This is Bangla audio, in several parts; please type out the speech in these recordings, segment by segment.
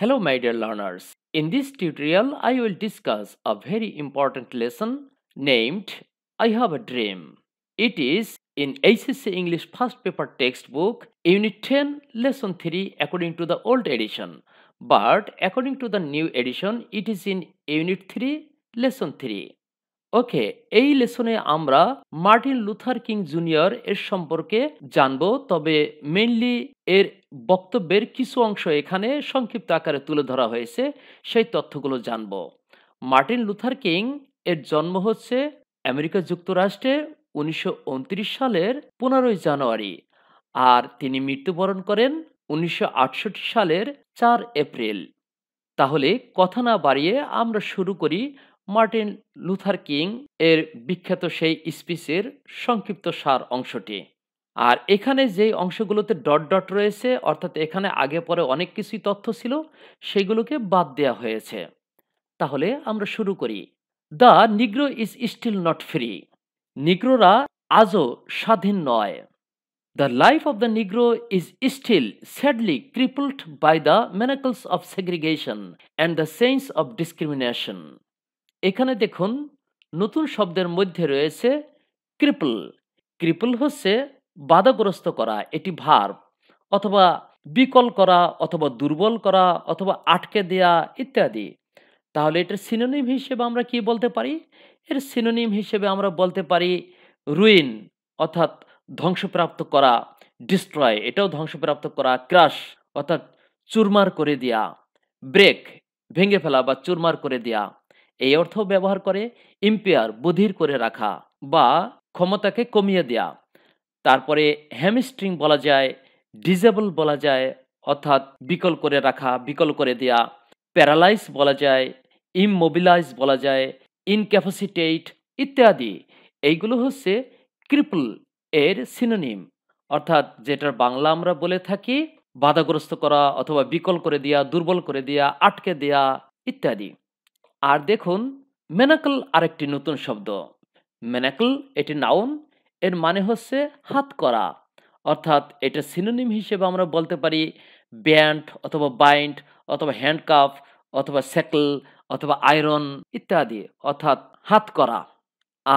Hello my dear learners. In this tutorial I will discuss a very important lesson named I have a dream. It is in HCC English first paper textbook unit 10 lesson 3 according to the old edition but according to the new edition it is in unit 3 lesson 3. ওকে এই লেসনে আমরা মার্টিন লুথার কিং জুনিয়র এর সম্পর্কে জানব তবে মেইনলি এর বক্তব্যের কিছু অংশ এখানে সংক্ষিপ্ত আকারে তুলে ধরা হয়েছে সেই তথ্যগুলো জানব মার্টিন লুথার কিং এর জন্ম হচ্ছে আমেরিকা যুক্তরাষ্ট্রে উনিশশো সালের পনেরোই জানুয়ারি আর তিনি মৃত্যুবরণ করেন উনিশশো সালের চার এপ্রিল তাহলে কথা না বাড়িয়ে আমরা শুরু করি মার্টিন লুথার কিং এর বিখ্যাত সেই স্পিচের সংক্ষিপ্ত সার অংশটি আর এখানে যে অংশগুলোতে ডট ডট রয়েছে অর্থাৎ এখানে আগে পরে অনেক কিছুই তথ্য ছিল সেগুলোকে বাদ দেওয়া হয়েছে তাহলে আমরা শুরু করি the negro is still not free নিগ্রোরা আজও স্বাধীন নয় the life of the negro is still sadly crippled by the manacles of segregation and the sense of discrimination এখানে দেখুন নতুন শব্দের মধ্যে রয়েছে ক্রিপল ক্রিপল হচ্ছে বাধাগ্রস্ত করা এটি ভার অথবা বিকল করা অথবা দুর্বল করা অথবা আটকে দেয়া ইত্যাদি তাহলে এটার সিনোনিম হিসেবে আমরা কি বলতে পারি এর সিনোনিম হিসেবে আমরা বলতে পারি রুইন অর্থাৎ ধ্বংসপ্রাপ্ত করা ডিস্ট্রয় এটাও ধ্বংসপ্রাপ্ত করা ক্রাশ অর্থাৎ চুরমার করে দেয়া ব্রেক ভেঙে ফেলা বা চুরমার করে দেয়া এই অর্থ ব্যবহার করে ইম্পেয়ার বধির করে রাখা বা ক্ষমতাকে কমিয়ে দেয়া তারপরে হ্যামস্ট্রিং বলা যায় ডিজেবল বলা যায় অর্থাৎ বিকল করে রাখা বিকল করে দেয়া প্যারালাইজ বলা যায় ইমমোবিলাইজ বলা যায় ইনক্যাপাসিটেট ইত্যাদি এইগুলো হচ্ছে ক্রিপল এর সিনোনিম অর্থাৎ যেটার বাংলা আমরা বলে থাকি বাধাগ্রস্ত করা অথবা বিকল করে দেয়া দুর্বল করে দেয়া আটকে দেয়া ইত্যাদি আর দেখুন মেনাকল আরেকটি নতুন শব্দ মেনাকল এটি নাউন এর মানে হচ্ছে হাত করা অর্থাৎ এটা সিনোনিম হিসেবে আমরা বলতে পারি ব্যান্ড অথবা বাইন্ড অথবা হ্যান্ডকাপ অথবা স্যাকল অথবা আয়রন ইত্যাদি অর্থাৎ হাত করা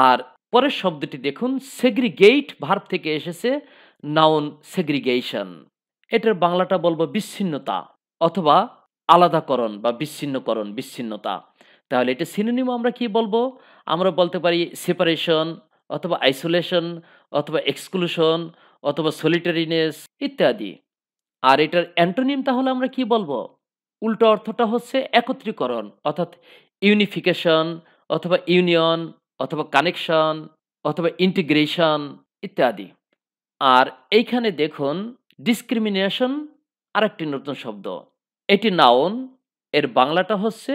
আর পরের শব্দটি দেখুন সেগ্রিগেট ভার্ব থেকে এসেছে নাউন সেগ্রিগেশন এটার বাংলাটা বলবো বিচ্ছিন্নতা অথবা আলাদাকরণ বা বিচ্ছিন্নকরণ বিচ্ছিন্নতা তাহলে এটা সিনোনিম আমরা কি বলবো আমরা বলতে পারি সেপারেশন অথবা আইসোলেশন অথবা এক্সক্লুশন অথবা সলিটারিনেস ইত্যাদি আর এটার অ্যান্টোনিম তাহলে আমরা কি বলবো উল্টো অর্থটা হচ্ছে একত্রীকরণ অর্থাৎ ইউনিফিকেশন অথবা ইউনিয়ন অথবা কানেকশন অথবা ইন্টিগ্রেশন ইত্যাদি আর এইখানে দেখুন ডিসক্রিমিনেশন আরেকটি নতুন শব্দ এটি নাউন এর বাংলাটা হচ্ছে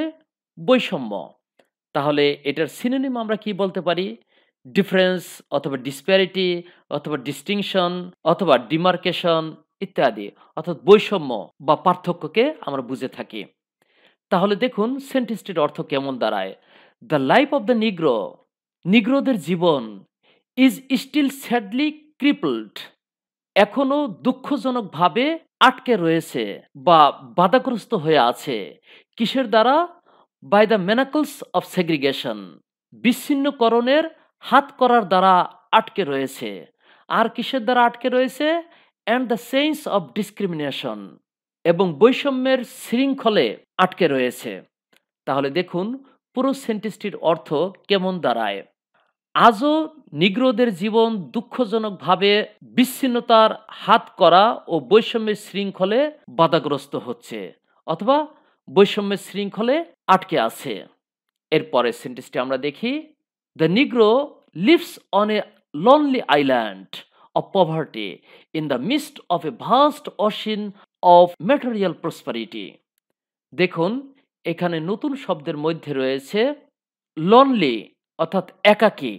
বৈষম্য তাহলে এটার সিনোনিম আমরা কি বলতে পারি ডিফারেন্স অথবা ডিসপ্যারিটি অথবা ডিস্টিংশন অথবা ডিমার্কেশন ইত্যাদি অর্থাৎ বৈষম্য বা পার্থক্যকে আমরা বুঝে থাকি তাহলে দেখুন সেন্টেন্সটির অর্থ কেমন দাঁড়ায় the life of the negro নিগ্রোদের জীবন ইজ স্টিল স্যাডলি ক্রিপলড এখনও দুঃখজনকভাবে আটকে রয়েছে বা বাধাগ্রস্ত হয়ে আছে কিসের দ্বারা by the manacles of segregation বিচ্ছিন্নকরণের হাত করার দ্বারা আটকে রয়েছে আর কিসের দ্বারা আটকে রয়েছে and the sense of discrimination এবং বৈষম্যের শৃঙ্খলে আটকে রয়েছে তাহলে দেখুন পুরো সেন্টেন্সটির অর্থ কেমন দাঁড়ায় আজও নিগ্রদের জীবন দুঃখজনকভাবে বিচ্ছিন্নতার হাত করা ও বৈষম্যের শৃঙ্খলে বাধাগ্রস্ত হচ্ছে অথবা বৈষম্যের শৃঙ্খলে আটকে আছে এরপরের সেন্টেন্সটি আমরা দেখি the negro lives on a lonely island of poverty in the midst of a vast ocean of material prosperity দেখুন এখানে নতুন শব্দের মধ্যে রয়েছে লনলি অর্থাৎ একাকী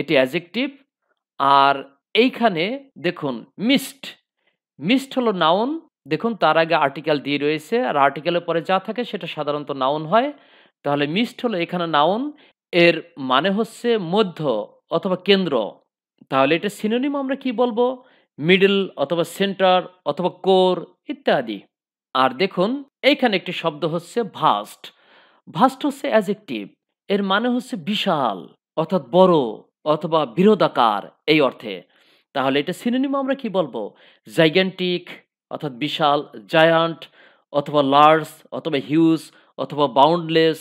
এটি অ্যাজেকটিভ আর এইখানে দেখুন মিস্ট মিস্ট হলো নাউন দেখুন তার আগে আর্টিকেল দিয়ে রয়েছে আর আর্টিকেলের পরে যা থাকে সেটা সাধারণত নাউন হয় তাহলে মিস্ট হলো এখানে নাউন এর মানে হচ্ছে মধ্য অথবা কেন্দ্র তাহলে এটা সিনোনিম আমরা কি বলবো মিডল অথবা সেন্টার অথবা কোর ইত্যাদি আর দেখুন এইখানে একটি শব্দ হচ্ছে ভাস্ট ভাস্ট হচ্ছে অ্যাজেক্টিভ এর মানে হচ্ছে বিশাল অর্থাৎ বড় অথবা বিরোধাকার এই অর্থে তাহলে এটা সিনোনিম আমরা কি বলবো জাইগ্যান্টিক অর্থাৎ বিশাল জায়ান্ট অথবা লার্জ অথবা হিউজ অথবা বাউন্ডলেস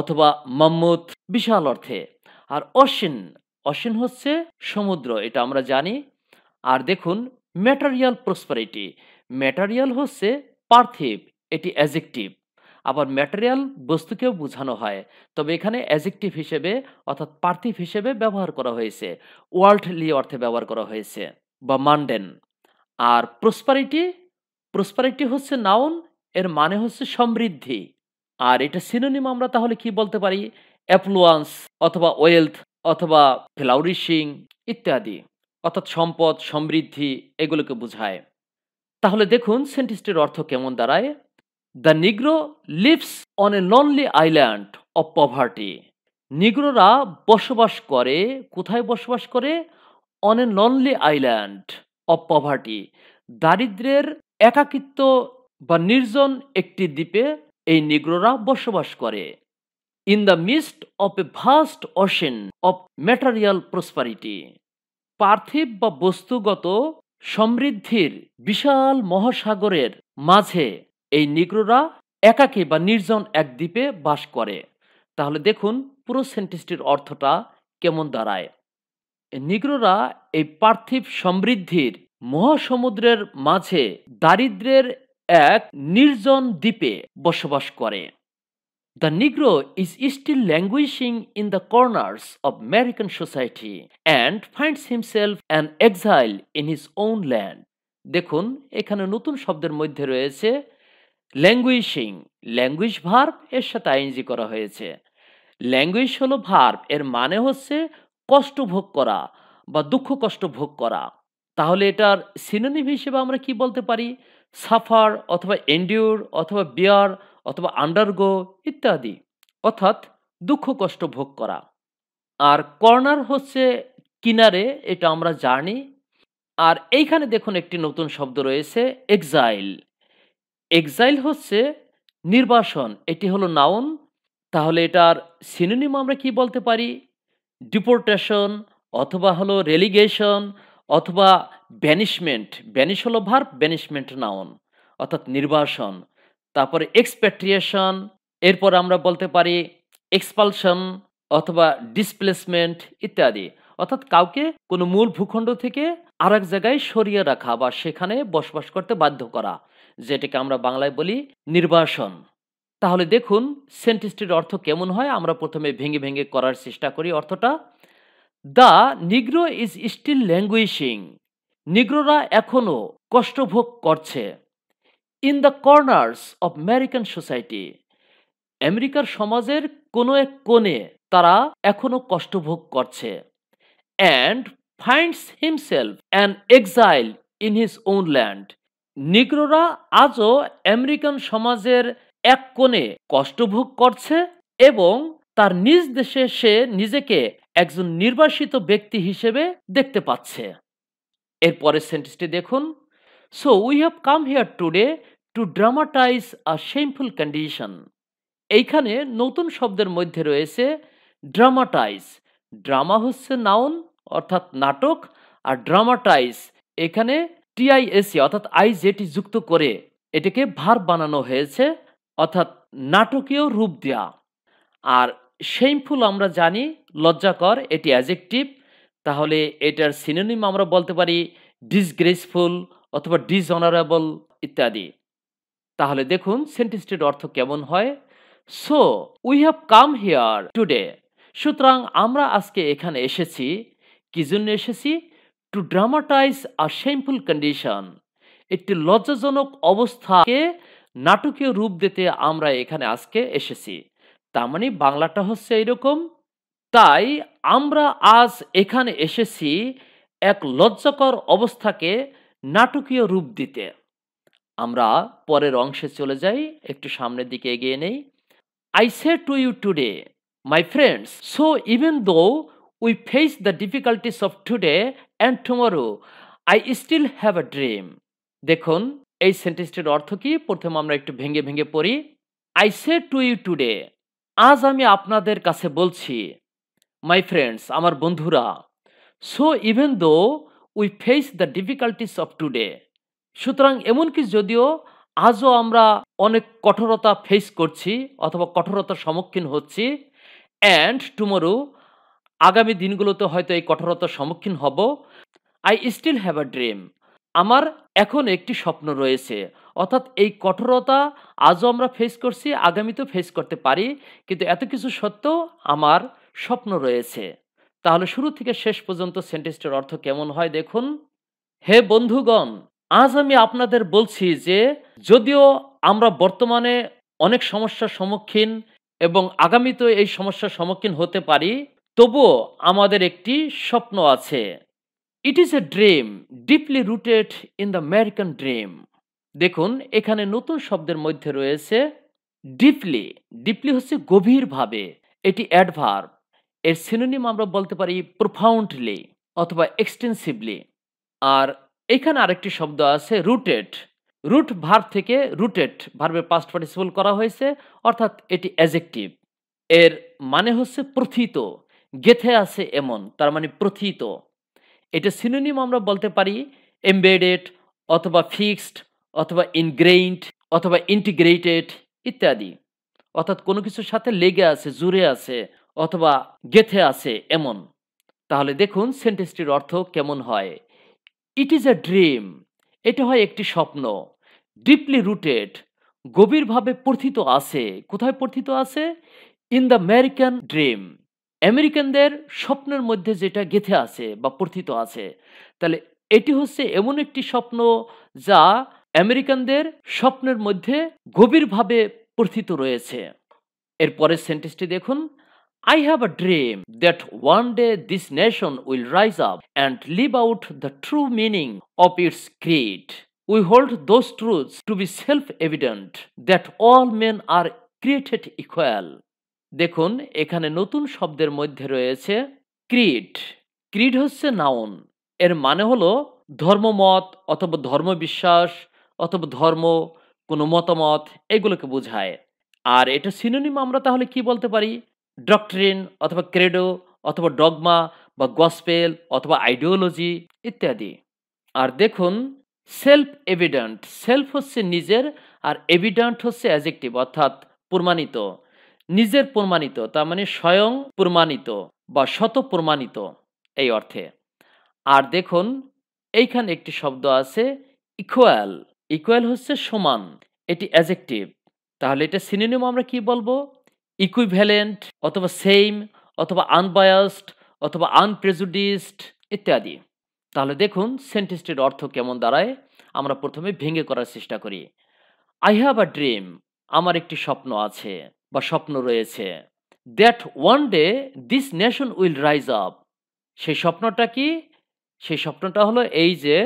অথবা মাম্মুথ বিশাল অর্থে আর অসীন অসীন হচ্ছে সমুদ্র এটা আমরা জানি আর দেখুন ম্যাটারিয়াল প্রসপারিটি ম্যাটারিয়াল হচ্ছে পার্থিব এটি অ্যাজেকটিভ আবার ম্যাটেরিয়াল বস্তুকেও বোঝানো হয় তবে এখানে অ্যাজেকটিভ হিসেবে অর্থাৎ পার্থিব হিসেবে ব্যবহার করা হয়েছে ওয়ার্ল্ডলি অর্থে ব্যবহার করা হয়েছে বা মান্ডেন আর প্রসপারিটি প্রসপারিটি হচ্ছে নাউন এর মানে হচ্ছে সমৃদ্ধি আর এটা সিনোনিম আমরা তাহলে কি বলতে পারি অ্যাপলোয়ান্স অথবা ওয়েলথ অথবা ফ্লাউরিশিং ইত্যাদি অর্থাৎ সম্পদ সমৃদ্ধি এগুলোকে বোঝায় তাহলে দেখুন সেন্টিস্টের অর্থ কেমন দাঁড়ায় the negro lives on a lonely island of poverty নিগ্রোরা বসবাস করে কোথায় বসবাস করে on a lonely island of poverty দারিদ্রের একাকিত্ব বা নির্জন একটি দ্বীপে এই নিগ্রোরা বসবাস করে in the midst of a vast ocean of material prosperity পার্থিব বা বস্তুগত সমৃদ্ধির বিশাল মহাসাগরের মাঝে এই নিগ্রোরা একাকী বা নির্জন এক দ্বীপে বাস করে তাহলে দেখুন পুরো সেন্টেন্সটির অর্থটা কেমন দাঁড়ায় নিগ্রোরা এই পার্থিব সমৃদ্ধির মহাসমুদ্রের মাঝে দারিদ্রের এক নির্জন দ্বীপে বসবাস করে the negro is still ল্যাঙ্গুয়েশিং in the corners of American society and finds himself an exile in his own land দেখুন এখানে নতুন শব্দের মধ্যে রয়েছে ল্যাঙ্গুইশিং ল্যাঙ্গুয়েজ ভার্ব এর সাথে আইনজি করা হয়েছে ল্যাঙ্গুয়েজ হলো ভার্ব এর মানে হচ্ছে কষ্ট ভোগ করা বা দুঃখ কষ্ট ভোগ করা তাহলে এটার সিনোনিম হিসেবে আমরা কি বলতে পারি সাফার অথবা এন্ডিওর অথবা বিয়ার অথবা আন্ডারগো ইত্যাদি অর্থাৎ দুঃখ কষ্ট ভোগ করা আর কর্নার হচ্ছে কিনারে এটা আমরা জানি আর এইখানে দেখুন একটি নতুন শব্দ রয়েছে এক্সাইল এক্সাইল হচ্ছে নির্বাসন এটি হলো নাউন তাহলে এটার সিনোনিম আমরা কি বলতে পারি ডিপোর্টেশন অথবা হলো রেলিগেশন অথবা ব্যানিশমেন্ট ব্যানিশ হলো ভার ব্যানিশমেন্ট নাউন অর্থাৎ নির্বাসন তারপরে এক্সপ্যাট্রিয়েশন এরপর আমরা বলতে পারি এক্সপালশন অথবা ডিসপ্লেসমেন্ট ইত্যাদি অর্থাৎ কাউকে কোনো মূল ভূখণ্ড থেকে আর এক জায়গায় সরিয়ে রাখা বা সেখানে বসবাস করতে বাধ্য করা যেটাকে আমরা বাংলায় বলি নির্বাসন তাহলে দেখুন সেন্টিস্টির অর্থ কেমন হয় আমরা প্রথমে ভেঙে ভেঙে করার চেষ্টা করি অর্থটা দ্য নিগ্রো ইজ স্টিল ল্যাঙ্গুয়েশিং নিগ্রোরা এখনও কষ্টভোগ করছে in the corners of American society আমেরিকার সমাজের কোনো এক কোণে তারা এখনও কষ্টভোগ করছে and finds himself an exile in his own land নিগ্রোরা আজও আমেরিকান সমাজের এক কোণে কষ্টভোগ করছে এবং তার নিজ দেশে সে নিজেকে একজন নির্বাসিত ব্যক্তি হিসেবে দেখতে পাচ্ছে এরপরে সেন্টেন্সটি দেখুন so we have come here today two dramatise a shameful condition এইখানে নতুন শব্দের মধ্যে রয়েছে ড্রামাটাইজ ড্রামা হচ্ছে নাউন অর্থাৎ নাটক আর ড্রামাটাইজ এখানে টিআইএসি অর্থাৎ আই জেটি যুক্ত করে এটাকে ভার বানানো হয়েছে অর্থাৎ নাটকীয় রূপ দেয়া আর শেমফুল আমরা জানি লজ্জাকর এটি অ্যাজেকটিভ তাহলে এটার সিনোনিম আমরা বলতে পারি ডিসগ্রেসফুল অথবা ডিসঅনারেবল ইত্যাদি তাহলে দেখুন সেন্টেন্সটির অর্থ কেমন হয় so we have come here today সুতরাং আমরা আজকে এখানে এসেছি কি জন্য এসেছি টু ড্রামাটাইজ আ শেমফুল কন্ডিশন একটি লজ্জাজনক অবস্থাকে নাটকীয় রূপ দিতে আমরা এখানে আজকে এসেছি তার মানে বাংলাটা হচ্ছে এরকম তাই আমরা আজ এখানে এসেছি এক লজ্জাকর অবস্থাকে নাটকীয় রূপ দিতে আমরা পরের অংশে চলে যাই একটু সামনের দিকে এগিয়ে নেই I say to you today my friends so even though we face the difficulties of today and tomorrow I still have a dream দেখুন এই সেন্টেন্সটির অর্থ কি প্রথমে আমরা একটু ভেঙে ভেঙে পড়ি I say to you today আজ আমি আপনাদের কাছে বলছি মাই ফ্রেন্ডস আমার বন্ধুরা so even though we face the difficulties of today সুতরাং এমনকি যদিও আজও আমরা অনেক কঠোরতা ফেস করছি অথবা কঠোরতার সম্মুখীন হচ্ছি অ্যান্ড টুমোরো আগামী দিনগুলোতে হয়তো এই কঠোরতার সম্মুখীন হব I still have a dream আমার এখন একটি স্বপ্ন রয়েছে অর্থাৎ এই কঠোরতা আজও আমরা ফেস করছি আগামীতেও ফেস করতে পারি কিন্তু এত কিছু সত্ত্বেও আমার স্বপ্ন রয়েছে তাহলে শুরু থেকে শেষ পর্যন্ত সেন্টেন্সটির অর্থ কেমন হয় দেখুন হে বন্ধুগণ আজ আমি আপনাদের বলছি যে যদিও আমরা বর্তমানে অনেক সমস্যার সম্মুখীন এবং আগামীতে এই সমস্যার সম্মুখীন হতে পারি তবুও আমাদের একটি স্বপ্ন আছে it is a dream deeply rooted in the American dream দেখুন এখানে নতুন শব্দের মধ্যে রয়েছে ডিপলি ডিপলি হচ্ছে গভীরভাবে এটি অ্যাডভার্ব এর সিনোনিম আমরা বলতে পারি প্রোফাউন্ডলি অথবা এক্সটেন্সিভলি আর এখানে আরেকটি শব্দ আছে রুটেড রুট ভার্ভ থেকে রুটেড ভার্ভের পাস্ট পার্টিসিপল করা হয়েছে অর্থাৎ এটি অ্যাজেক্টিভ এর মানে হচ্ছে প্রথিত গেথে আছে এমন তার মানে প্রথিত এটা সিনোনিম আমরা বলতে পারি এমবেডেড অথবা ফিক্সড অথবা ইনগ্রেইন্ড অথবা ইন্টিগ্রেটেড ইত্যাদি অর্থাৎ কোনো কিছুর সাথে লেগে আছে জুড়ে আছে অথবা গেথে আছে এমন তাহলে দেখুন সেন্টেন্সটির অর্থ কেমন হয় ইট ইজ আ ড্রিম এটা হয় একটি স্বপ্ন ডিপলি রুটেড গভীরভাবে পর্থিত আছে কোথায় পর্থিত আছে ইন দ্য আমেরিকান ড্রিম আমেরিকানদের স্বপ্নের মধ্যে যেটা গেথে আছে বা পর্থিত আছে তাহলে এটি হচ্ছে এমন একটি স্বপ্ন যা আমেরিকানদের স্বপ্নের মধ্যে গভীরভাবে পর্থিত রয়েছে এরপরের সেন্টেন্সটি দেখুন I have a dream that one day this nation will rise up and live out the true meaning of its creed. We hold those truths to be self evident that all men are created equal. দেখুন এখানে নতুন শব্দের মধ্যে রয়েছে ক্রিড ক্রিড হচ্ছে নাউন এর মানে হলো ধর্মমত অথবা ধর্মবিশ্বাস অথবা ধর্ম কোনো মতামত এগুলোকে বোঝায় আর এটা সিনোনিম আমরা তাহলে কি বলতে পারি ডক্ট্রিন অথবা ক্রেডো অথবা ডগমা বা গসপেল অথবা আইডিওলজি ইত্যাদি আর দেখুন সেলফ এভিডেন্ট সেলফ হচ্ছে নিজের আর এভিডেন্ট হচ্ছে অ্যাজেক্টিভ অর্থাৎ প্রমাণিত নিজের প্রমাণিত তার মানে স্বয়ং প্রমাণিত বা শত প্রমাণিত এই অর্থে আর দেখুন এইখানে একটি শব্দ আছে ইকুয়াল ইকুয়াল হচ্ছে সমান এটি অ্যাজেক্টিভ তাহলে এটা সিনেমা আমরা কি বলবো ইকুইভ্যালেন্ট অথবা সেম অথবা আনবায়াসড অথবা আনপ্রেজুডিসড ইত্যাদি তাহলে দেখুন সেন্টেন্সটির অর্থ কেমন দাঁড়ায় আমরা প্রথমে ভেঙে করার চেষ্টা করি আই হ্যাভ আ ড্রিম আমার একটি স্বপ্ন আছে বা স্বপ্ন রয়েছে that one day this nation will rise up সেই স্বপ্নটা কি সেই স্বপ্নটা হলো এই যে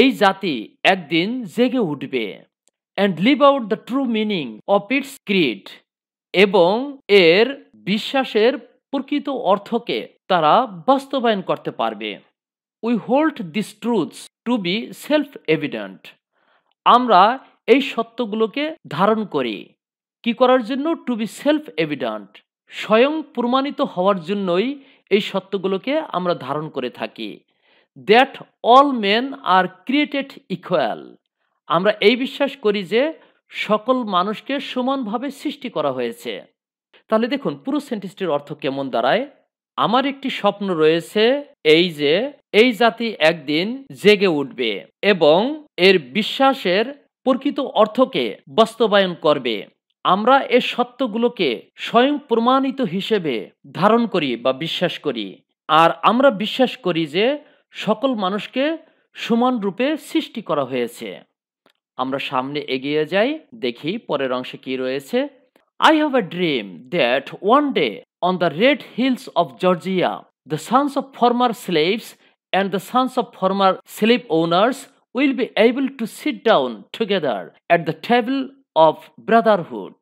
এই জাতি একদিন জেগে উঠবে and leave out the true meaning of its create এবং এর বিশ্বাসের প্রকৃত অর্থকে তারা বাস্তবায়ন করতে পারবে we hold this truths two B self evident আমরা এই সত্যগুলোকে ধারণ করি কি করার জন্য টু বি সেলফ এভিডেন্ট স্বয়ং প্রমাণিত হওয়ার জন্যই এই সত্যগুলোকে আমরা ধারণ করে থাকি that all men R created equal আমরা এই বিশ্বাস করি যে সকল মানুষকে সমানভাবে সৃষ্টি করা হয়েছে তাহলে দেখুন পুরো সেন্টেন্সটির অর্থ কেমন দাঁড়ায় আমার একটি স্বপ্ন রয়েছে এই যে এই জাতি একদিন জেগে উঠবে এবং এর বিশ্বাসের প্রকৃত অর্থকে বাস্তবায়ন করবে আমরা এ সত্যগুলোকে স্বয়ং প্রমাণিত হিসেবে ধারণ করি বা বিশ্বাস করি আর আমরা বিশ্বাস করি যে সকল মানুষকে সমান রূপে সৃষ্টি করা হয়েছে আমরা সামনে এগিয়ে যাই দেখি পরের অংশে কি রয়েছে I have a dream that one day on the red hills of Georgia the Sans of former slaves and the Sans of former slip owners will be able to sit down together at the table of Brotherhood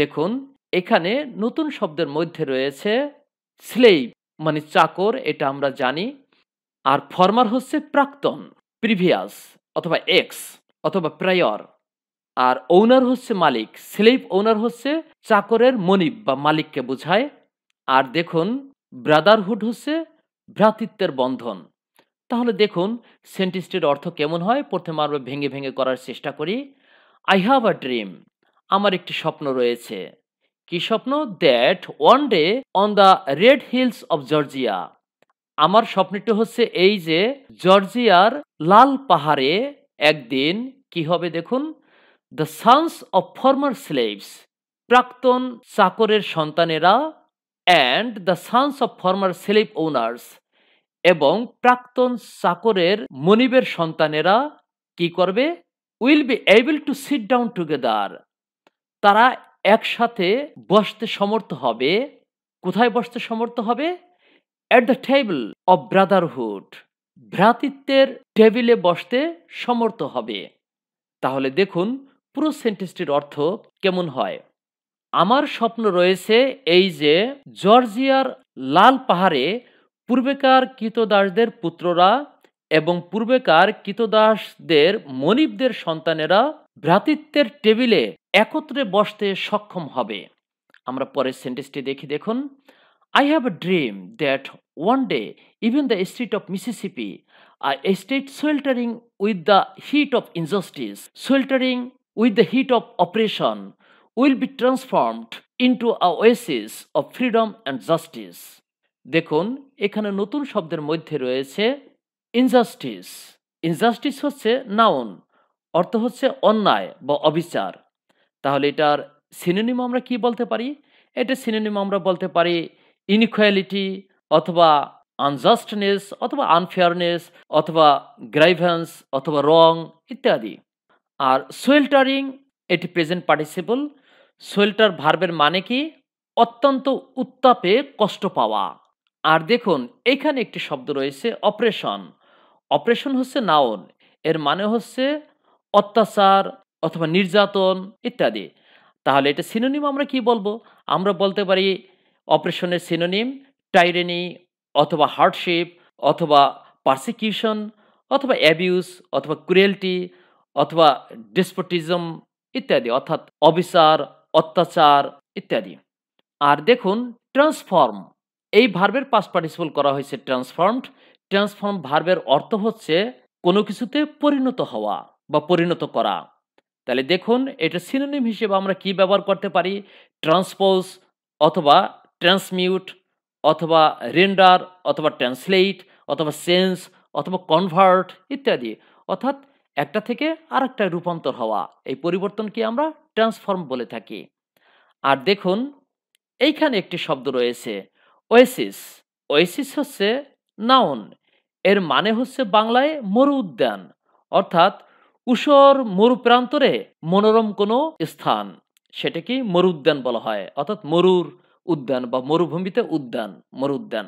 দেখুন এখানে নতুন শব্দের মধ্যে রয়েছে স্লেভ মানে চাকর এটা আমরা জানি আর ফর্মার হচ্ছে প্রাক্তন প্রিভিয়াস অথবা এক্স অথবা প্রায়র আর ওনার হচ্ছে মালিক স্লেভ ওনার হচ্ছে চাকরের মনিব বা মালিককে বোঝায় আর দেখুন ব্রাদারহুড হচ্ছে ভ্রাতৃত্বের বন্ধন তাহলে দেখুন সেন্টিস্টের অর্থ কেমন হয় প্রথমে আমরা ভেঙে ভেঙে করার চেষ্টা করি আই হ্যাভ আ ড্রিম আমার একটি স্বপ্ন রয়েছে কি স্বপ্ন that one day on the red hills of Georgia আমার স্বপ্নটি হচ্ছে এই যে জর্জিয়ার লাল পাহাড়ে একদিন কি হবে দেখুন the Sans of former slaves প্রাক্তন চাকরের সন্তানেরা and the Sans of former slave owners এবং প্রাক্তন চাকরের মনিবের সন্তানেরা কি করবে will be able to sit down together তারা একসাথে বসতে সমর্থ হবে কোথায় বসতে সমর্থ হবে at the table of Brotherhood ভ্রাতৃত্বের টেবিলে বসতে সমর্থ হবে তাহলে দেখুন পুরো সেন্টেন্সটির অর্থ কেমন হয় আমার স্বপ্ন রয়েছে এই যে জর্জিয়ার লাল পাহাড়ে পূর্বেকার কৃতদাসদের পুত্ররা এবং পূর্বেকার কৃতদাসদের মনিবদের সন্তানেরা ভ্রাতৃত্বের টেবিলে একত্রে বসতে সক্ষম হবে আমরা পরের সেন্টেন্সটি দেখি দেখুন I have a dream that one day, even the state of Mississippi, a state sweltering with the heat of injustice, sweltering with the heat of oppression, will be transformed into a oasis of freedom and justice. দেখুন এখানে নতুন শব্দের মধ্যে রয়েছে ইনজাস্টিস ইনজাস্টিস হচ্ছে নাউন অর্থ হচ্ছে অন্যায় বা অবিচার তাহলে এটার সিনোনিম আমরা কি বলতে পারি এটা সিনোনিম আমরা বলতে পারি ইনইকুয়ালিটি অথবা আনজাস্টনেস অথবা আনফেয়ারনেস অথবা গ্রাইভেন্স অথবা রং ইত্যাদি আর সোয়েল্টারিং এটি প্রেজেন্ট পার্টিসিপল সোয়েল্টার ভার্বের মানে কি অত্যন্ত উত্তাপে কষ্ট পাওয়া আর দেখুন এখানে একটি শব্দ রয়েছে অপারেশন অপারেশন হচ্ছে নাউন এর মানে হচ্ছে অত্যাচার অথবা নির্যাতন ইত্যাদি তাহলে এটা সিনোনিম আমরা কি বলবো আমরা বলতে পারি অপারেশনের সিনোনিম টাইরেনি অথবা হার্ডশিপ অথবা পার্সিকিউশন অথবা অ্যাবিউস অথবা ক্রুয়েলটি অথবা ডিসপোটিজম ইত্যাদি অর্থাৎ অবিচার অত্যাচার ইত্যাদি আর দেখুন ট্রান্সফর্ম এই ভার্বের পাস পার্টিসিপল করা হয়েছে ট্রান্সফর্মড ট্রান্সফর্ম ভার্বের অর্থ হচ্ছে কোনো কিছুতে পরিণত হওয়া বা পরিণত করা তাহলে দেখুন এটা সিনোনিম হিসেবে আমরা কি ব্যবহার করতে পারি ট্রান্সপোজ অথবা ট্রান্সমিউট অথবা রেন্ডার অথবা ট্রান্সলেট অথবা সেন্স অথবা কনভার্ট ইত্যাদি অর্থাৎ একটা থেকে আর একটা রূপান্তর হওয়া এই পরিবর্তনকে আমরা ট্রান্সফর্ম বলে থাকি আর দেখুন এইখানে একটি শব্দ রয়েছে ওয়েসিস ওয়েসিস হচ্ছে নাউন এর মানে হচ্ছে বাংলায় মরু উদ্যান অর্থাৎ উষর মরু প্রান্তরে মনোরম কোনো স্থান সেটাকে মরু উদ্যান বলা হয় অর্থাৎ মরুর উদ্যান বা মরুভূমিতে উদ্যান মরুদ্যান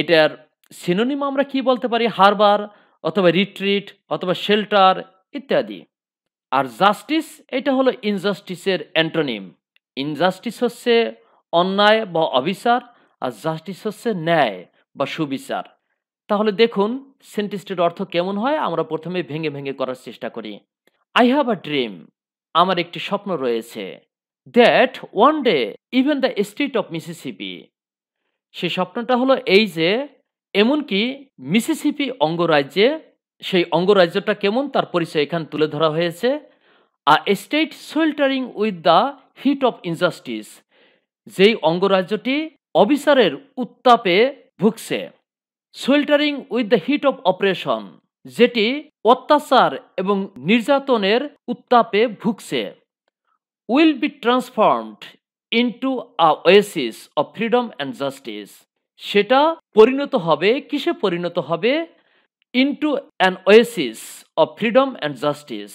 এটার সিনোনিম আমরা কি বলতে পারি হারবার অথবা রিট্রিট অথবা শেল্টার ইত্যাদি আর জাস্টিস এটা হলো ইনজাস্টিসের অ্যান্টোনিম ইনজাস্টিস হচ্ছে অন্যায় বা অবিচার আর জাস্টিস হচ্ছে ন্যায় বা সুবিচার তাহলে দেখুন সেন্টিস্টের অর্থ কেমন হয় আমরা প্রথমে ভেঙে ভেঙে করার চেষ্টা করি আই হ্যাভ আ ড্রিম আমার একটি স্বপ্ন রয়েছে that one day even the state of Mississippi সেই স্বপ্নটা হলো এই যে এমনকি মিসিসিপি অঙ্গরাজ্যে সেই অঙ্গরাজ্যটা কেমন তার পরিচয় এখানে তুলে ধরা হয়েছে আর state সোয়েল্টারিং with the heat of injustice যেই অঙ্গরাজ্যটি অবিচারের উত্তাপে ভুগছে সোয়েল্টারিং with the heat of operation যেটি অত্যাচার এবং নির্যাতনের উত্তাপে ভুগছে will be transformed into a oasis of freedom and justice সেটা পরিণত হবে কিসে পরিণত হবে into an Oasis of freedom and justice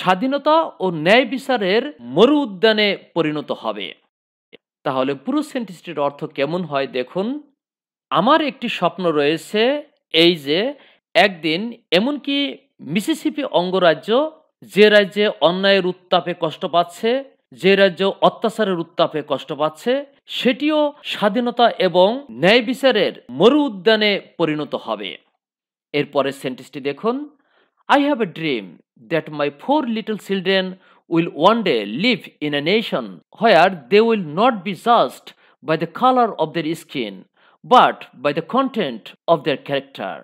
স্বাধীনতা ও ন্যায় বিচারের মরু উদ্যানে পরিণত হবে তাহলে পুরো সেন্টেন্সটির অর্থ কেমন হয় দেখুন আমার একটি স্বপ্ন রয়েছে এই যে একদিন এমনকি মিসিসিপি অঙ্গরাজ্য যে রাজ্যে অন্যায়ের উত্তাপে কষ্ট পাচ্ছে যে রাজ্য অত্যাচারের উত্তাপে কষ্ট পাচ্ছে সেটিও স্বাধীনতা এবং ন্যায় বিচারের মরু উদ্যানে পরিণত হবে এরপরে সেন্টেন্সটি দেখুন I have a dream that my four little children will one day live in a nation where they will not be just by the colour of there skin but by the content of there character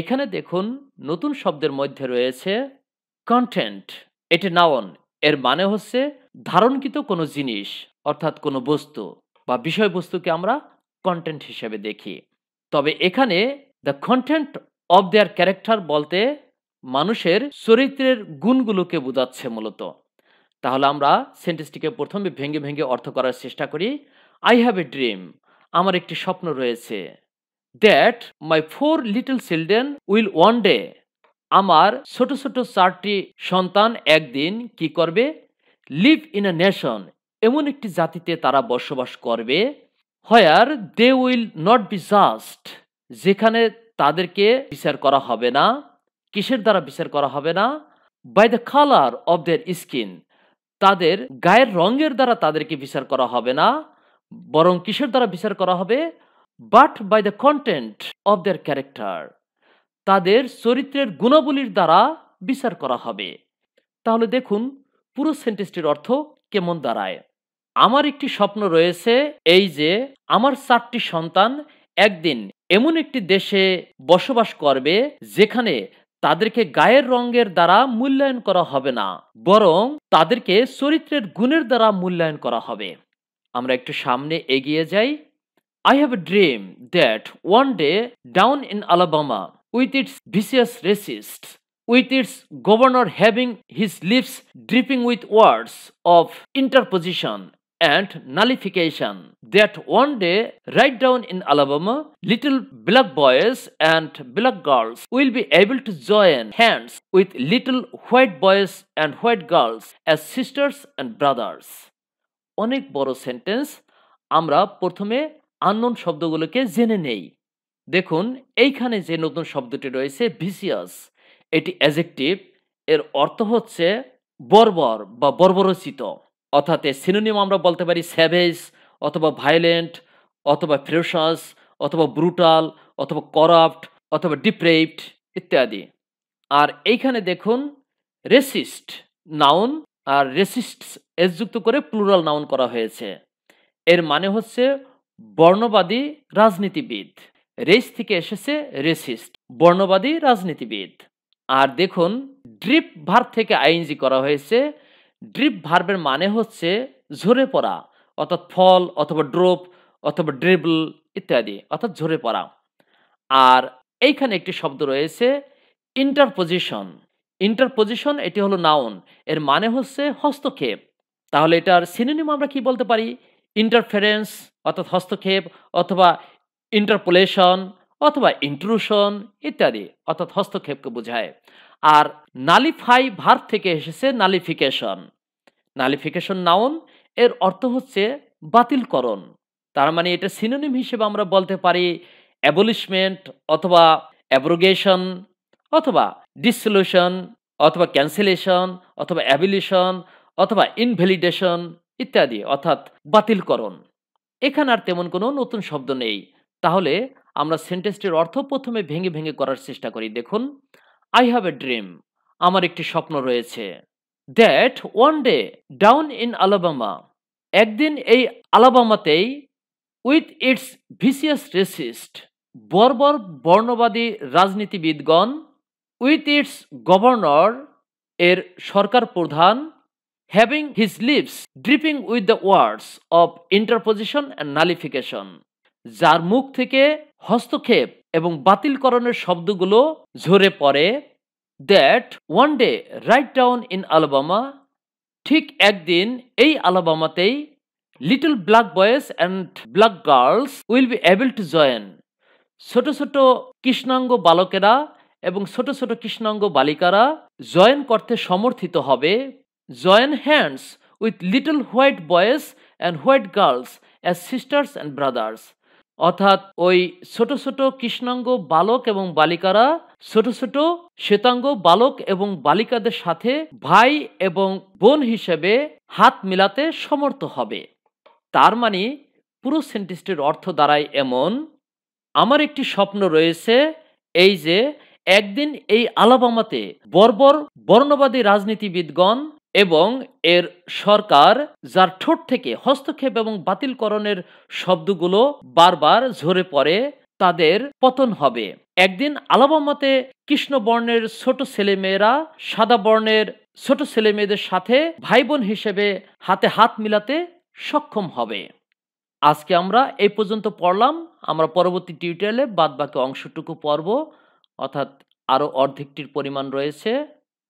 এখানে দেখুন নতুন শব্দের মধ্যে রয়েছে কন্টেন্ট এটি নাওন এর মানে হচ্ছে ধারণকৃত কোনো জিনিস অর্থাৎ কোনো বস্তু বা বিষয়বস্তুকে আমরা কন্টেন্ট হিসেবে দেখি তবে এখানে the content of their character বলতে মানুষের চরিত্রের গুণগুলোকে বোঝাচ্ছে মূলত তাহলে আমরা সেন্টেন্সটিকে প্রথমে ভেঙে ভেঙে অর্থ করার চেষ্টা করি আই হ্যাভ এ ড্রিম আমার একটি স্বপ্ন রয়েছে that my four little children will one day আমার ছোট ছোট চারটি সন্তান একদিন কি করবে লিভ ইন আ নেশন এমন একটি জাতিতে তারা বসবাস করবে হয়ার they will not be just যেখানে তাদেরকে বিচার করা হবে না কিসের দ্বারা বিচার করা হবে না by the colour of there skin তাদের গায়ের রঙের দ্বারা তাদেরকে বিচার করা হবে না বরং কিসের দ্বারা বিচার করা হবে but by the content of there character তাদের চরিত্রের গুণাবলীর দ্বারা বিচার করা হবে তাহলে দেখুন পুরো সেন্টেন্সটির অর্থ কেমন দাঁড়ায় আমার একটি স্বপ্ন রয়েছে এই যে আমার চারটি সন্তান একদিন এমন একটি দেশে বসবাস করবে যেখানে তাদেরকে গায়ের রঙের দ্বারা মূল্যায়ন করা হবে না বরং তাদেরকে চরিত্রের গুণের দ্বারা মূল্যায়ন করা হবে আমরা একটু সামনে এগিয়ে যাই I have a dream that one day down in Alabama with its vicious racist, with its governor having his lips dripping with words of interposition and nullification that one day right down in Alabama little black boys and black girls will be able to join hands with little white boys and white girls as sisters and brothers অনেক বড় সেন্টেন্স আমরা প্রথমে আননোন শব্দগুলোকে জেনে নেই দেখুন এইখানে যে নতুন শব্দটি রয়েছে ভিসিয়াস এটি অ্যাজেকটিভ এর অর্থ হচ্ছে বর্বর বা বর্বরচিত অর্থাৎ সিনোনিম আমরা বলতে পারি স্যাভেজ অথবা ভায়োলেন্ট অথবা ফ্রেশাস অথবা ব্রুটাল অথবা করাপ্ট অথবা ডিপ্রেভড ইত্যাদি আর এইখানে দেখুন রেসিস্ট নাউন আর রেসিস্ট এস যুক্ত করে প্লুরাল নাউন করা হয়েছে এর মানে হচ্ছে বর্ণবাদী রাজনীতিবিদ রেস থেকে এসেছে রেসিস্ট বর্ণবাদী রাজনীতিবিদ আর দেখুন ড্রিপ ভার থেকে আইএনজি করা হয়েছে ড্রিপ ভার্বের মানে হচ্ছে ঝরে পড়া অর্থাৎ ফল অথবা ড্রোপ অথবা ড্রিবল ইত্যাদি অর্থাৎ ঝরে পড়া আর এইখানে একটি শব্দ রয়েছে ইন্টারপোজিশন ইন্টারপোজিশন এটি হলো নাউন এর মানে হচ্ছে হস্তক্ষেপ তাহলে এটার সিনোনিম আমরা কি বলতে পারি ইন্টারফারেন্স অর্থাৎ হস্তক্ষেপ অথবা ইন্টারপোলেশন অথবা ইন্ট্রুশন ইত্যাদি অর্থাৎ হস্তক্ষেপকে বোঝায় আর নালিফাই ভার থেকে এসেছে নালিফিকেশন নালিফিকেশন নাউন এর অর্থ হচ্ছে বাতিলকরণ তার মানে এটা সিনোনিম হিসেবে আমরা বলতে পারি অ্যাবলিশমেন্ট অথবা অ্যাব্রোগেশন অথবা ডিসলিউশন অথবা ক্যান্সেলেশন অথবা অ্যাবিলিশন অথবা ইনভ্যালিডেশন ইত্যাদি অর্থাৎ বাতিলকরণ এখানে আর তেমন কোনো নতুন শব্দ নেই তাহলে আমরা সেন্টেন্সটির অর্থ প্রথমে ভেঙে ভেঙে করার চেষ্টা করি দেখুন আই হ্যাভ এ ড্রিম আমার একটি স্বপ্ন রয়েছে that one day down in Alabama একদিন এই আলাবামাতেই উইথ ইটস ভিসিয়াস রেসিস্ট বর্বর বর্ণবাদী রাজনীতিবিদগণ উইথ ইটস গভর্নর এর সরকার প্রধান having his lips dripping with the words of ইন্টারপোজিশন and নালিফিকেশন যার মুখ থেকে হস্তক্ষেপ এবং বাতিলকরণের শব্দগুলো ঝরে পড়ে that one day write down in Alabama ঠিক একদিন এই আলাবামাতেই little black boys and black girls will be able to join ছোট ছোট কৃষ্ণাঙ্গ বালকেরা এবং ছোট ছোট কৃষ্ণাঙ্গ বালিকারা জয়েন করতে সমর্থিত হবে join hands with little white boys and white girls as sisters and brothers অর্থাৎ ওই ছোট ছোট কৃষ্ণাঙ্গ বালক এবং বালিকারা ছোট ছোট শ্বেতাঙ্গ বালক এবং বালিকাদের সাথে ভাই এবং বোন হিসেবে হাত মিলাতে সমর্থ হবে তার মানে পুরো সেন্টিস্টের অর্থ দাঁড়ায় এমন আমার একটি স্বপ্ন রয়েছে এই যে একদিন এই আলাবামাতে বর্বর বর্ণবাদী রাজনীতিবিদগণ এবং এর সরকার যার ঠোঁট থেকে হস্তক্ষেপ এবং বাতিলকরণের শব্দগুলো বারবার ঝরে পড়ে তাদের পতন হবে একদিন আলাবামাতে কৃষ্ণ বর্ণের ছোট ছেলেমেয়েরা সাদা বর্ণের ছোট ছেলেমেয়েদের সাথে ভাই বোন হিসেবে হাতে হাত মিলাতে সক্ষম হবে আজকে আমরা এই পর্যন্ত পড়লাম আমরা পরবর্তী টিউটোরিয়ালে বাদবাকি অংশটুকু পড়ব অর্থাৎ আরও অর্ধেকটির পরিমাণ রয়েছে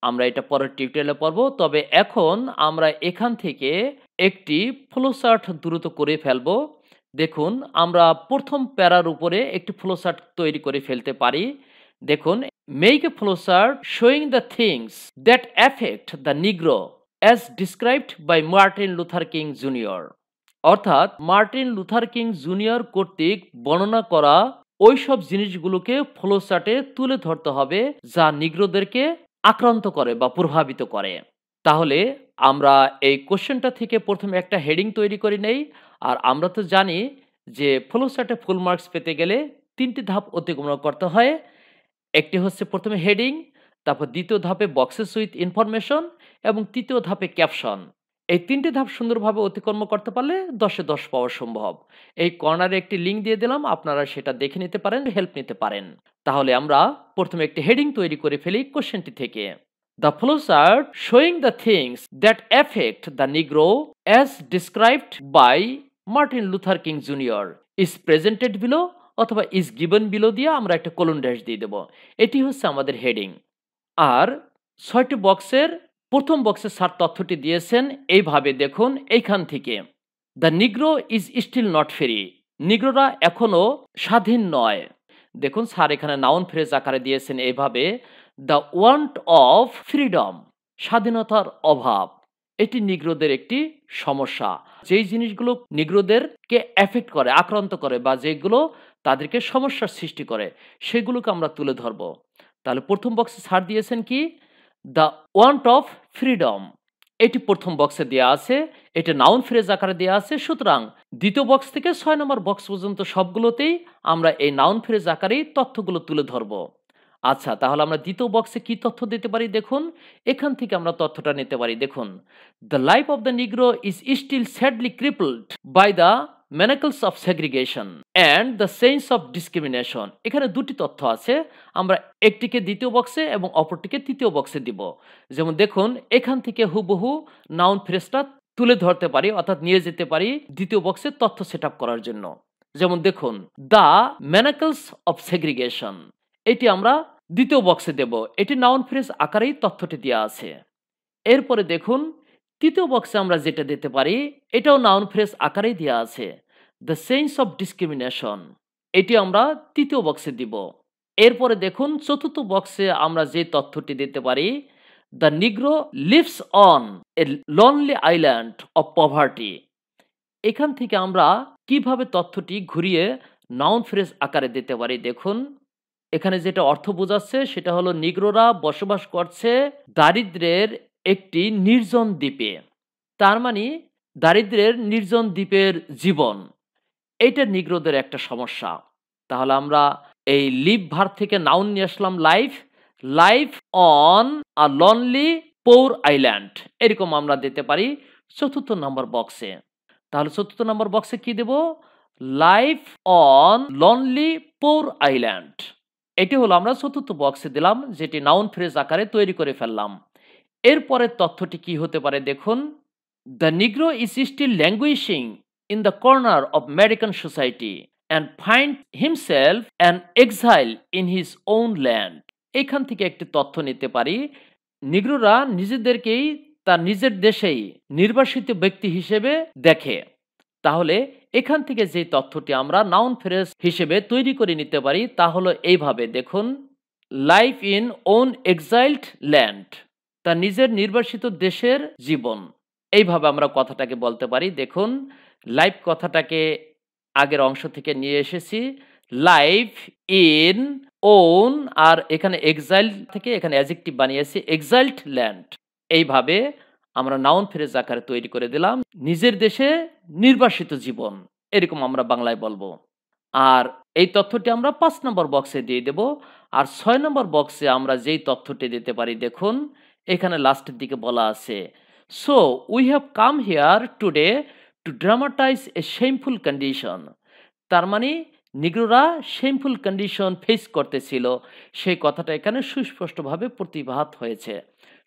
আমরা এটা পরের টিউটোরিয়ালে পড়ব তবে এখন আমরা এখান থেকে একটি ফ্লোচার্ট দ্রুত করে ফেলব দেখুন আমরা প্রথম প্যারার উপরে একটি ফ্লোচার্ট তৈরি করে ফেলতে পারি দেখুন make a flowchart showing the things that affect the নিগ্রো as described by Martin Luther king junior অর্থাৎ মার্টিন লুথার কিং জুনিয়র কর্তৃক বর্ণনা করা ওইসব জিনিসগুলোকে ফ্লোচার্টে তুলে ধরতে হবে যা নিগ্রোদেরকে আক্রান্ত করে বা প্রভাবিত করে তাহলে আমরা এই কোশ্চেনটা থেকে প্রথমে একটা হেডিং তৈরি করে নেই আর আমরা তো জানি যে ফ্লোচার্টে ফুল মার্কস পেতে গেলে তিনটি ধাপ অতিক্রমণ করতে হয় একটি হচ্ছে প্রথমে হেডিং তারপর দ্বিতীয় ধাপে বক্সেস উইথ ইনফরমেশন এবং তৃতীয় ধাপে ক্যাপশন এই তিনটি ধাপ সুন্দরভাবে অতিক্রম করতে পারলে দশে দশ পাওয়া সম্ভব এই কর্নারে একটি লিঙ্ক দিয়ে দিলাম আপনারা সেটা দেখে নিতে পারেন হেল্প নিতে পারেন তাহলে আমরা প্রথমে একটি হেডিং তৈরি করে ফেলি কোশ্চেনটি থেকে the flows are showing the things that effect the নিগ্রো as described by Martin Luther king junior is presented below অথবা ইজ গিভেন বিলো দিয়ে আমরা একটা কলন ড্যাশ দিয়ে দেবো এটি হচ্ছে আমাদের হেডিং আর ছয়টি বক্সের প্রথম বক্সে স্যার তথ্যটি দিয়েছেন এইভাবে দেখুন এইখান থেকে the negro is still not ফেরি নিগ্রোরা এখনও স্বাধীন নয় দেখুন স্যার এখানে নাউন ফ্রেজ আকারে দিয়েছেন এইভাবে দ্য ওয়ান্ট অফ ফ্রিডম স্বাধীনতার অভাব এটি নিগ্রোদের একটি সমস্যা যেই জিনিসগুলো নিগ্রোদেরকে অ্যাফেক্ট করে আক্রান্ত করে বা যেগুলো তাদেরকে সমস্যার সৃষ্টি করে সেগুলোকে আমরা তুলে ধরব তাহলে প্রথম বক্সে ছাড় দিয়েছেন কি দ্য ওয়ান্ট অফ ফ্রিডম এটি প্রথম বক্সে দেওয়া আছে এটা নাউন ফ্রেজ আকারে দেওয়া আছে সুতরাং দ্বিতীয় বক্স থেকে ছয় নম্বর বক্স পর্যন্ত সবগুলোতেই আমরা এই নাউন ফ্রেজ আকারেই তথ্যগুলো তুলে ধরব আচ্ছা তাহলে আমরা দ্বিতীয় বক্সে কি তথ্য দিতে পারি দেখুন এখান থেকে আমরা তথ্যটা নিতে পারি দেখুন the life of the negro is still sadly crippled by the manacles of segregation and the sense of discrimination এখানে দুটি তথ্য আছে আমরা একটিকে দ্বিতীয় বক্সে এবং অপরটিকে তৃতীয় বক্সে দিব যেমন দেখুন এখান থেকে হুবহু নাউন ফ্রেসটা তুলে ধরতে পারি অর্থাৎ নিয়ে যেতে পারি দ্বিতীয় বক্সে তথ্য সেট করার জন্য যেমন দেখুন দ্য মেনাকলস অফ সেগ্রিগেশন এটি আমরা দ্বিতীয় বক্সে দেব এটি নাউন ফ্রেস আকারেই তথ্যটি দেওয়া আছে এরপরে দেখুন তৃতীয় বক্সে আমরা যেটা দিতে পারি এটাও নাউন ফ্রেস আকারেই দেওয়া আছে দ্য সেন্স অফ ডিসক্রিমিনেশন এটি আমরা তৃতীয় বক্সে দিব এরপরে দেখুন চতুর্থ বক্সে আমরা যে তথ্যটি দিতে পারি the negro lives on a lonely island of poverty এখান থেকে আমরা কিভাবে তথ্যটি ঘুরিয়ে নাউন ফ্রেস আকারে দিতে পারি দেখুন এখানে যেটা অর্থ বোঝাচ্ছে সেটা হলো নিগ্রোরা বসবাস করছে দারিদ্রের একটি নির্জন দ্বীপে তার মানে দারিদ্রের নির্জন দ্বীপের জীবন এটা নিগ্রোদের একটা সমস্যা তাহলে আমরা এই লিভ ভার থেকে নাউন নিয়ে আসলাম life life on a lonely পৌর আইল্যান্ড এরকম আমরা দিতে পারি চতুর্থ নম্বর বক্সে তাহলে চতুর্থ নম্বর বক্সে কি দেব লাইফ অন লনলি পৌর আইল্যান্ড এটি হলো আমরা চতুর্থ বক্সে দিলাম যেটি নাউন ফ্রেজ আকারে তৈরি করে ফেললাম এরপরের তথ্যটি কি হতে পারে দেখুন the negro is still ল্যাঙ্গুয়েশিং in the corner of American society and find himself an exile in his own land এখান থেকে একটি তথ্য নিতে পারি নিগ্রোরা নিজেদেরকেই তার নিজের দেশেই নির্বাসিত ব্যক্তি হিসেবে দেখে তাহলে এখান থেকে যে তথ্যটি আমরা নাউন ফ্রেস হিসেবে তৈরি করে নিতে পারি তা হলো এইভাবে দেখুন life in on exiled land তার নিজের নির্বাসিত দেশের জীবন এইভাবে আমরা কথাটাকে বলতে পারি দেখুন লাইফ কথাটাকে আগের অংশ থেকে নিয়ে এসেছি লাইফ ইন ওন আর এখানে এক্সাইল থেকে এখানে অ্যাজেক্টিভ বানিয়েছি এক্সাইল্ট ল্যান্ড এইভাবে আমরা নাউন ফেরেজ আকারে তৈরি করে দিলাম নিজের দেশে নির্বাসিত জীবন এরকম আমরা বাংলায় বলবো আর এই তথ্যটি আমরা পাঁচ নম্বর বক্সে দিয়ে দেব আর ছয় নম্বর বক্সে আমরা যেই তথ্যটি দিতে পারি দেখুন এখানে লাস্টের দিকে বলা আছে So, we have come here today to dramatize a shameful condition. তার মানে নিগ্রোরা শেমফুল কন্ডিশন ফেস করতেছিল সেই কথাটা এখানে সুস্পষ্টভাবে প্রতিভাত হয়েছে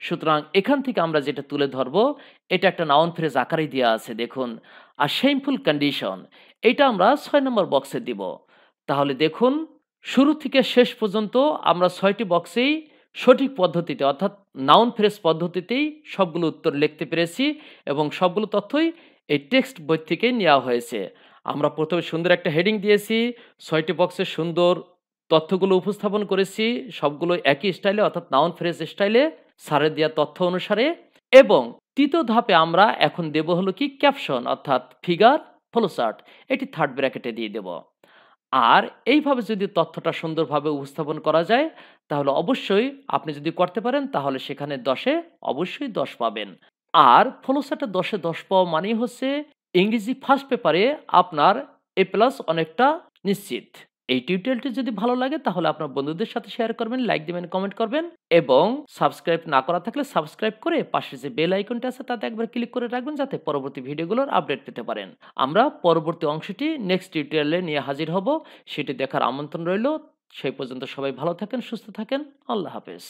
সুতরাং এখান থেকে আমরা যেটা তুলে ধরবো এটা একটা নাউন ফ্রেজ আকারে দেওয়া আছে দেখুন আর শেমফুল কন্ডিশন এটা আমরা ছয় নম্বর বক্সে দিব তাহলে দেখুন শুরু থেকে শেষ পর্যন্ত আমরা ছয়টি বক্সেই সঠিক পদ্ধতিতে অর্থাৎ নাউন ফ্রেস পদ্ধতিতেই সবগুলো উত্তর লিখতে পেরেছি এবং সবগুলো তথ্যই এই টেক্সট বই থেকেই নেওয়া হয়েছে আমরা প্রথমে সুন্দর একটা হেডিং দিয়েছি ছয়টি বক্সে সুন্দর তথ্যগুলো উপস্থাপন করেছি সবগুলো একই স্টাইলে অর্থাৎ নাউন ফ্রেস স্টাইলে সারে দেওয়া তথ্য অনুসারে এবং তৃতীয় ধাপে আমরা এখন দেব হলো কি ক্যাপশন অর্থাৎ ফিগার ফলোসার্ট এটি থার্ড ব্র্যাকেটে দিয়ে দেব আর এইভাবে যদি তথ্যটা সুন্দরভাবে উপস্থাপন করা যায় তাহলে অবশ্যই আপনি যদি করতে পারেন তাহলে সেখানে দশে অবশ্যই দশ পাবেন আর ফলোসাটা দশে দশ পাওয়া মানেই হচ্ছে ইংরেজি ফার্স্ট পেপারে আপনার এ প্লাস অনেকটা নিশ্চিত এই টিউটোরিয়ালটি যদি ভালো লাগে তাহলে আপনার বন্ধুদের সাথে শেয়ার করবেন লাইক দেবেন কমেন্ট করবেন এবং সাবস্ক্রাইব না করা থাকলে সাবস্ক্রাইব করে পাশে যে বেল আইকনটি আছে তাতে একবার ক্লিক করে রাখবেন যাতে পরবর্তী ভিডিওগুলোর আপডেট পেতে পারেন আমরা পরবর্তী অংশটি নেক্সট টিউটোরিয়ালে নিয়ে হাজির হব সেটি দেখার আমন্ত্রণ রইল সেই পর্যন্ত সবাই ভালো থাকেন সুস্থ থাকেন আল্লাহ হাফেজ